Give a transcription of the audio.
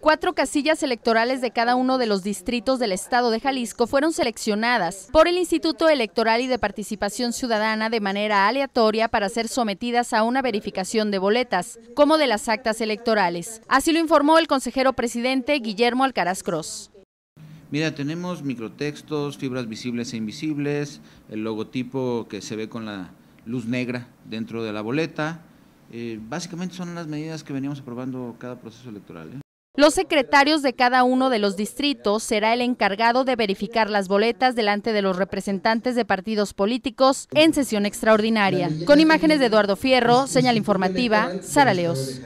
Cuatro casillas electorales de cada uno de los distritos del estado de Jalisco fueron seleccionadas por el Instituto Electoral y de Participación Ciudadana de manera aleatoria para ser sometidas a una verificación de boletas, como de las actas electorales. Así lo informó el consejero presidente Guillermo Alcaraz Cross. Mira, tenemos microtextos, fibras visibles e invisibles, el logotipo que se ve con la luz negra dentro de la boleta, eh, básicamente son las medidas que veníamos aprobando cada proceso electoral. ¿eh? Los secretarios de cada uno de los distritos será el encargado de verificar las boletas delante de los representantes de partidos políticos en sesión extraordinaria. Con imágenes de Eduardo Fierro, señal informativa, Sara Leos.